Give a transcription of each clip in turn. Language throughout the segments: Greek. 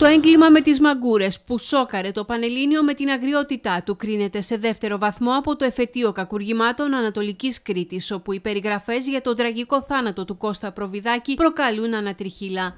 Το έγκλημα με τις μαγκούρες που σόκαρε το Πανελλήνιο με την αγριότητά του κρίνεται σε δεύτερο βαθμό από το εφετείο κακουργημάτων Ανατολικής Κρήτης, όπου οι περιγραφές για τον τραγικό θάνατο του Κώστα Προβιδάκη προκαλούν ανατριχίλα.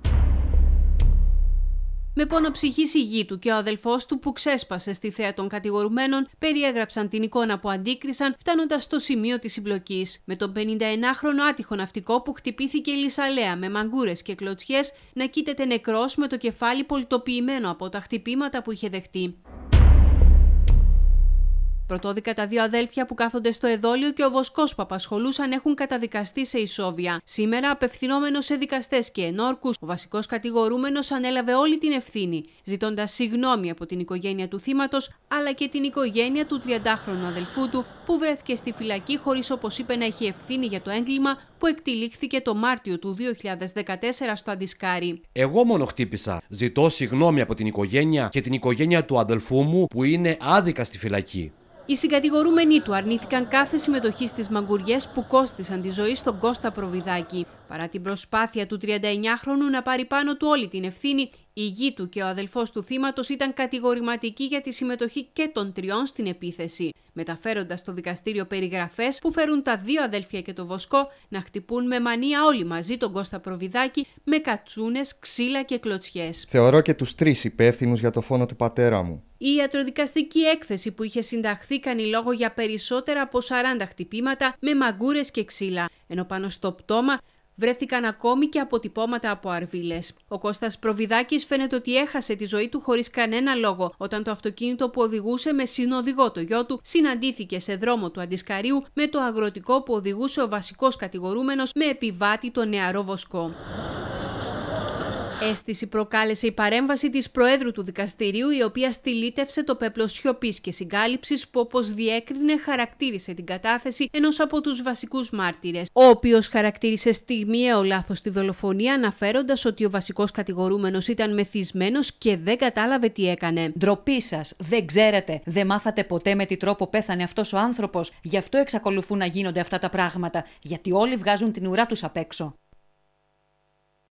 Με πόνο ψυχή η γη του και ο αδελφός του που ξέσπασε στη θέα των κατηγορουμένων περιέγραψαν την εικόνα που αντίκρισαν φτάνοντας στο σημείο της συμπλοκής. Με τον 59χρονο άτυχο ναυτικό που χτυπήθηκε λισαλέα με μαγκούρες και κλωτσιές να κοίταται νεκρός με το κεφάλι πολιτοποιημένο από τα χτυπήματα που είχε δεχτεί πρωτόδικα τα δύο αδέλφια που κάθονται στο εδόλιο και ο βοσκός που απασχολούσαν έχουν καταδικαστεί σε ισόβια. Σήμερα, απευθυνόμενος σε δικαστές και ενόρκους, ο βασικός κατηγορούμενος ανέλαβε όλη την ευθύνη, ζητώντας συγγνώμη από την οικογένεια του θύματος αλλά και την οικογένεια του 30χρονου αδελφού του που βρέθηκε στη φυλακή χωρίς όπως είπε να έχει ευθύνη για το έγκλημα που εκτελήχθηκε το Μάρτιο του 2014 στο Αντισκάρι. Εγώ μόνο χτύπησα. Ζητώ συγγνώμη από την οικογένεια και την οικογένεια του αδελφού μου που είναι άδικα στη φυλακή. Οι συγκατηγορούμενοι του αρνήθηκαν κάθε συμμετοχή στις μαγκουριές που κόστησαν τη ζωή στον Κώστα Προβιδάκη. Παρά την προσπάθεια του 39χρονου να πάρει πάνω του όλη την ευθύνη, η γη του και ο αδελφός του θύματος ήταν κατηγορηματικοί για τη συμμετοχή και των τριών στην επίθεση, μεταφέροντας στο δικαστήριο περιγραφές που φέρουν τα δύο αδέλφια και το Βοσκό να χτυπούν με μανία όλοι μαζί τον Κώστα Προβιδάκη με κατσούνες, ξύλα και κλωτσιές. Θεωρώ και τους τρεις υπεύθυνους για το φόνο του πατέρα μου. Η ιατροδικαστική έκθεση που είχε συνταχθεί κάνει λόγο για περισσότερα από 40 χτυπήματα με μαγκούρες και ξύλα, ενώ πάνω στο πτώμα βρέθηκαν ακόμη και αποτυπώματα από αρβίλες. Ο Κώστας Προβιδάκης φαίνεται ότι έχασε τη ζωή του χωρίς κανένα λόγο όταν το αυτοκίνητο που οδηγούσε με συνοδηγό το γιο του συναντήθηκε σε δρόμο του Αντισκαρίου με το αγροτικό που οδηγούσε ο βασικός κατηγορούμενος με επιβάτη τον νεαρό Βοσκό. Αίσθηση προκάλεσε η παρέμβαση της Προέδρου του Δικαστηρίου, η οποία στηλίτευσε το πέπλο σιωπής και συγκάλυψης που, όπως διέκρινε, χαρακτήρισε την κατάθεση ενός από τους βασικούς μάρτυρες, ο οποίος χαρακτήρισε στιγμιαίο λάθο τη δολοφονία, αναφέροντας ότι ο βασικός κατηγορούμενος ήταν μεθυσμένος και δεν κατάλαβε τι έκανε. Ντροπή σας, δεν ξέρετε, δεν μάθατε ποτέ με τι τρόπο πέθανε αυτός ο άνθρωπος, γι' αυτό εξακολουθούν να γίνονται αυτά τα πράγματα, γιατί όλοι βγάζουν την ουρά τους απ' έξω.